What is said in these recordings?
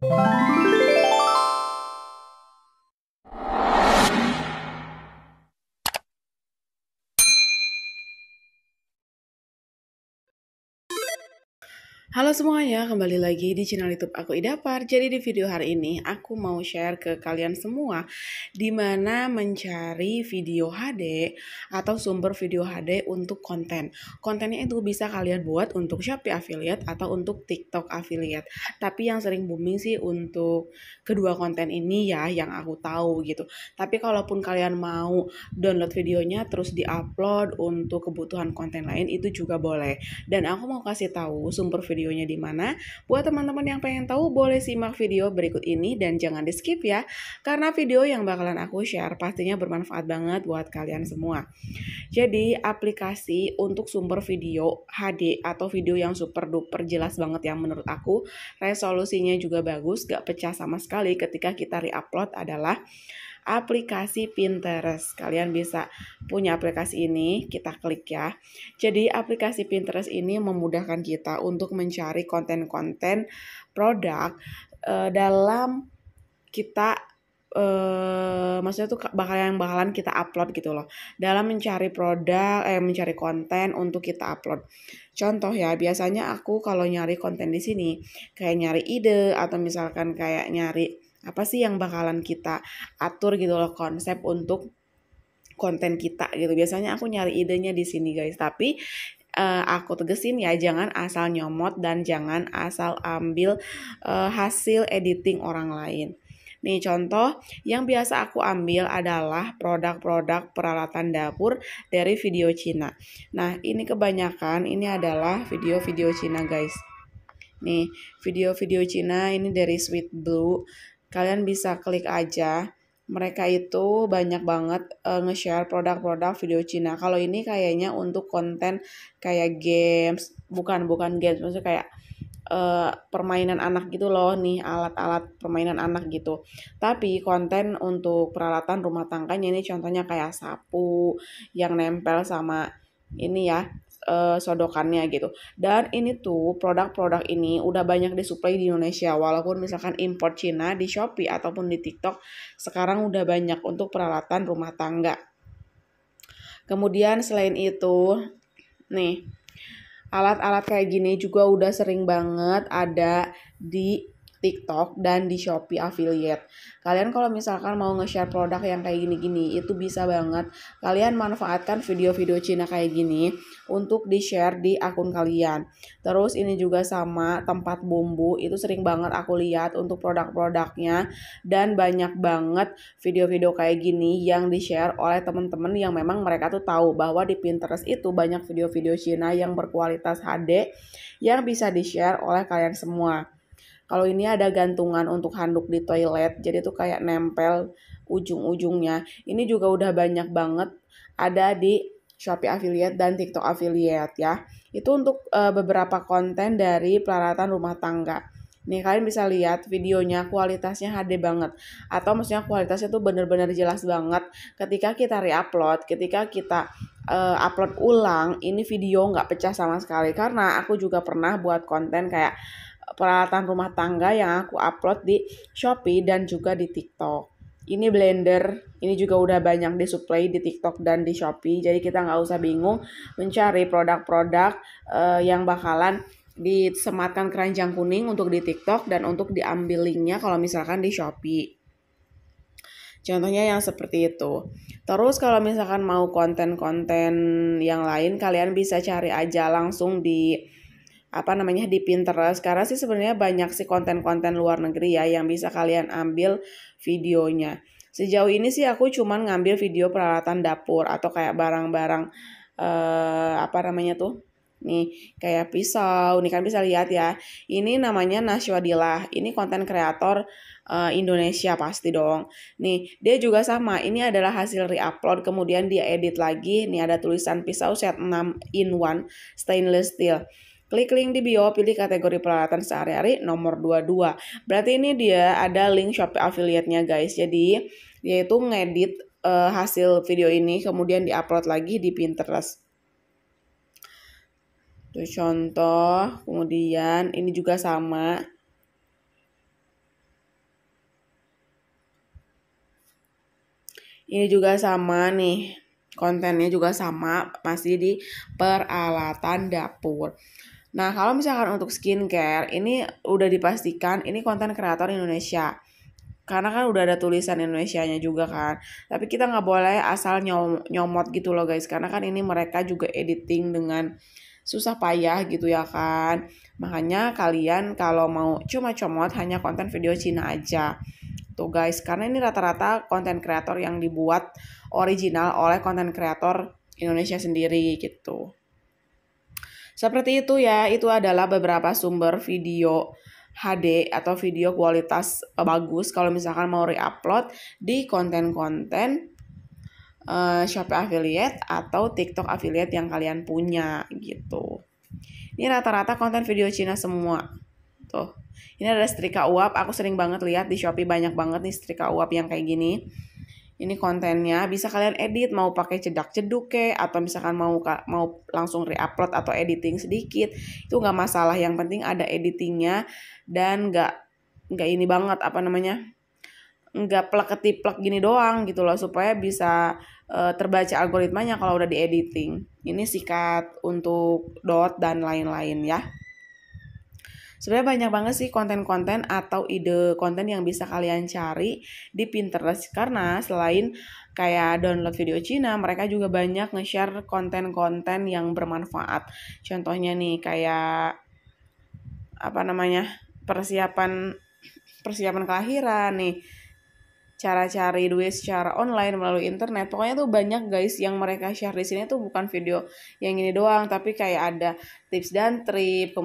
Música Halo semuanya, kembali lagi di channel YouTube aku Idapar. Jadi di video hari ini aku mau share ke kalian semua dimana mencari video HD atau sumber video HD untuk konten. Kontennya itu bisa kalian buat untuk Shopee affiliate atau untuk TikTok affiliate. Tapi yang sering booming sih untuk kedua konten ini ya yang aku tahu gitu. Tapi kalaupun kalian mau download videonya terus diupload untuk kebutuhan konten lain itu juga boleh. Dan aku mau kasih tahu sumber video videonya di mana. Buat teman-teman yang pengen tahu boleh simak video berikut ini dan jangan di skip ya. Karena video yang bakalan aku share pastinya bermanfaat banget buat kalian semua. Jadi aplikasi untuk sumber video HD atau video yang super duper jelas banget yang menurut aku resolusinya juga bagus, gak pecah sama sekali ketika kita reupload adalah aplikasi Pinterest. Kalian bisa punya aplikasi ini, kita klik ya. Jadi aplikasi Pinterest ini memudahkan kita untuk mencari konten-konten produk uh, dalam kita uh, maksudnya tuh bakal yang bakalan kita upload gitu loh dalam mencari produk eh mencari konten untuk kita upload contoh ya biasanya aku kalau nyari konten di sini kayak nyari ide atau misalkan kayak nyari apa sih yang bakalan kita atur gitu loh konsep untuk konten kita gitu biasanya aku nyari idenya di sini guys tapi uh, aku tegesin ya jangan asal nyomot dan jangan asal ambil uh, hasil editing orang lain Nih contoh yang biasa aku ambil adalah produk-produk peralatan dapur dari video Cina. Nah ini kebanyakan ini adalah video-video Cina guys. Nih video-video Cina ini dari Sweet Blue kalian bisa klik aja. Mereka itu banyak banget uh, nge-share produk-produk video Cina. Kalau ini kayaknya untuk konten kayak games, bukan bukan games, maksudnya kayak uh, permainan anak gitu loh nih alat-alat permainan anak gitu tapi konten untuk peralatan rumah tangganya ini contohnya kayak sapu yang nempel sama ini ya uh, sodokannya gitu. Dan ini tuh produk-produk ini udah banyak disuplai di Indonesia walaupun misalkan import Cina di Shopee ataupun di TikTok sekarang udah banyak untuk peralatan rumah tangga. Kemudian selain itu nih alat-alat kayak gini juga udah sering banget ada di TikTok dan di Shopee affiliate. Kalian kalau misalkan mau nge-share produk yang kayak gini-gini itu bisa banget kalian manfaatkan video-video Cina kayak gini untuk di-share di akun kalian. Terus ini juga sama tempat bumbu itu sering banget aku lihat untuk produk-produknya dan banyak banget video-video kayak gini yang di-share oleh teman-teman yang memang mereka tuh tahu bahwa di Pinterest itu banyak video-video Cina yang berkualitas HD yang bisa di-share oleh kalian semua. Kalau ini ada gantungan untuk handuk di toilet, jadi tuh kayak nempel ujung-ujungnya. Ini juga udah banyak banget ada di Shopee affiliate dan TikTok affiliate ya. Itu untuk uh, beberapa konten dari peralatan rumah tangga. Nih kalian bisa lihat videonya kualitasnya HD banget atau maksudnya kualitasnya tuh bener-bener jelas banget ketika kita reupload, ketika kita uh, upload ulang ini video nggak pecah sama sekali karena aku juga pernah buat konten kayak peralatan rumah tangga yang aku upload di Shopee dan juga di TikTok. Ini blender, ini juga udah banyak disuplai di TikTok dan di Shopee. Jadi kita nggak usah bingung mencari produk-produk uh, yang bakalan disematkan keranjang kuning untuk di TikTok dan untuk diambil linknya kalau misalkan di Shopee. Contohnya yang seperti itu. Terus kalau misalkan mau konten-konten yang lain, kalian bisa cari aja langsung di apa namanya di Pinterest karena sih sebenarnya banyak sih konten-konten luar negeri ya yang bisa kalian ambil videonya. Sejauh ini sih aku cuman ngambil video peralatan dapur atau kayak barang-barang eh, apa namanya tuh nih kayak pisau nih kan bisa lihat ya ini namanya Naswadila ini konten kreator eh, Indonesia pasti dong nih dia juga sama ini adalah hasil reupload kemudian dia edit lagi nih ada tulisan pisau set 6 in 1 stainless steel Klik link di bio, pilih kategori peralatan sehari-hari nomor 22. Berarti ini dia ada link Shopee affiliate-nya guys. Jadi, yaitu ngedit uh, hasil video ini kemudian diupload lagi di Pinterest. Itu contoh, kemudian ini juga sama. Ini juga sama nih, kontennya juga sama, masih di peralatan dapur. Nah, kalau misalkan untuk skincare, ini udah dipastikan ini konten kreator Indonesia. Karena kan udah ada tulisan Indonesianya juga kan. Tapi kita nggak boleh asal nyom nyomot gitu loh guys. Karena kan ini mereka juga editing dengan susah payah gitu ya kan. Makanya kalian kalau mau cuma comot hanya konten video Cina aja. Tuh guys, karena ini rata-rata konten kreator yang dibuat original oleh konten kreator Indonesia sendiri gitu. Seperti itu ya, itu adalah beberapa sumber video HD atau video kualitas eh, bagus kalau misalkan mau re-upload di konten-konten uh, Shopee affiliate atau TikTok affiliate yang kalian punya gitu. Ini rata-rata konten video Cina semua. Tuh. Ini ada setrika uap, aku sering banget lihat di Shopee banyak banget nih setrika uap yang kayak gini ini kontennya bisa kalian edit mau pakai cedak ceduk ke atau misalkan mau mau langsung reupload atau editing sedikit itu nggak masalah yang penting ada editingnya dan nggak nggak ini banget apa namanya nggak plek gini doang gitu loh supaya bisa uh, terbaca algoritmanya kalau udah di editing ini sikat untuk dot dan lain-lain ya Sebenarnya banyak banget sih konten-konten atau ide konten yang bisa kalian cari di Pinterest karena selain kayak download video Cina, mereka juga banyak nge-share konten-konten yang bermanfaat. Contohnya nih kayak apa namanya? persiapan persiapan kelahiran nih cara cari duit secara online melalui internet. Pokoknya tuh banyak guys yang mereka share di sini tuh bukan video yang ini doang, tapi kayak ada tips dan trik,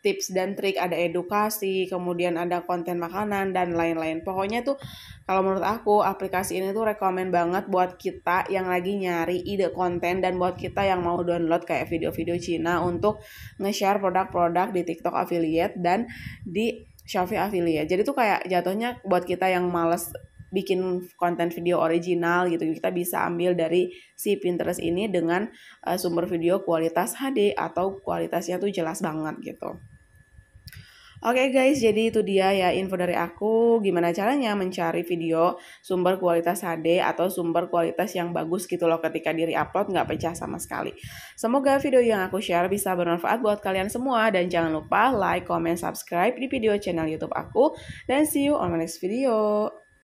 tips dan trik, ada edukasi, kemudian ada konten makanan dan lain-lain. Pokoknya tuh kalau menurut aku aplikasi ini tuh rekomend banget buat kita yang lagi nyari ide konten dan buat kita yang mau download kayak video-video Cina untuk nge-share produk-produk di TikTok affiliate dan di Shopee affiliate. Jadi tuh kayak jatuhnya buat kita yang males bikin konten video original gitu kita bisa ambil dari si Pinterest ini dengan uh, sumber video kualitas HD atau kualitasnya tuh jelas banget gitu. Oke okay guys, jadi itu dia ya info dari aku gimana caranya mencari video sumber kualitas HD atau sumber kualitas yang bagus gitu loh ketika diri upload nggak pecah sama sekali. Semoga video yang aku share bisa bermanfaat buat kalian semua dan jangan lupa like, comment, subscribe di video channel YouTube aku dan see you on my next video.